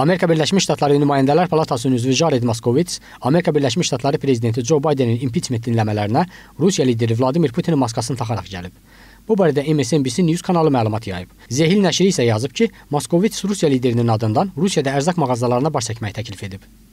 Amerika Birləşmiş Ştatları Nümayəndələr Palatasının üzvü Jared Moskovits Amerika Birləşmiş Ştatları prezidenti Joe Bidenin impiçment dinləmələrinə Rusiya lideri Vladimir Putinin maskasını taxaraq gəlib. Bu barədə MSNBC News kanalı məlumat yayıb. Zehil nəşri isə yazıb ki, Moskovits Rusiya liderinin adından Rusiyada ərzaq mağazalarına baş çəkməyi təklif edib.